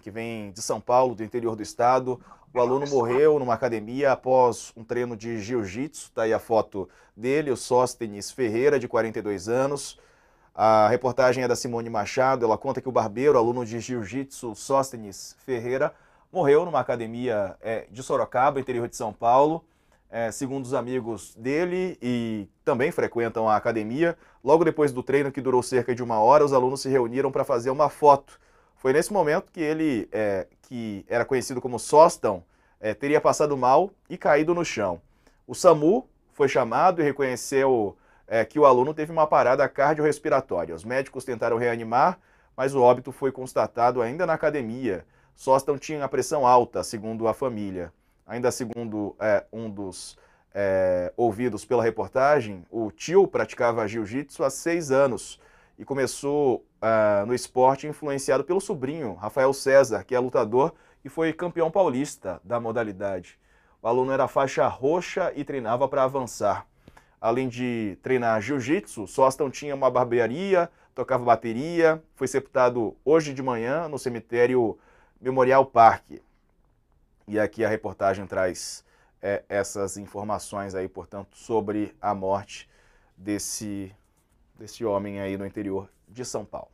que vem de São Paulo, do interior do estado. O aluno morreu numa academia após um treino de jiu-jitsu. Está aí a foto dele, o Sóstenes Ferreira, de 42 anos. A reportagem é da Simone Machado. Ela conta que o barbeiro, aluno de jiu-jitsu, Sóstenes Ferreira, morreu numa academia é, de Sorocaba, interior de São Paulo. É, segundo os amigos dele e também frequentam a academia, logo depois do treino, que durou cerca de uma hora, os alunos se reuniram para fazer uma foto foi nesse momento que ele, é, que era conhecido como Soston, é, teria passado mal e caído no chão. O SAMU foi chamado e reconheceu é, que o aluno teve uma parada cardiorrespiratória. Os médicos tentaram reanimar, mas o óbito foi constatado ainda na academia. Soston tinha a pressão alta, segundo a família. Ainda segundo é, um dos é, ouvidos pela reportagem, o tio praticava jiu-jitsu há seis anos e começou uh, no esporte influenciado pelo sobrinho, Rafael César, que é lutador e foi campeão paulista da modalidade. O aluno era faixa roxa e treinava para avançar. Além de treinar jiu-jitsu, Soston tinha uma barbearia, tocava bateria, foi sepultado hoje de manhã no cemitério Memorial Park. E aqui a reportagem traz é, essas informações aí, portanto, sobre a morte desse desse homem aí no interior de São Paulo.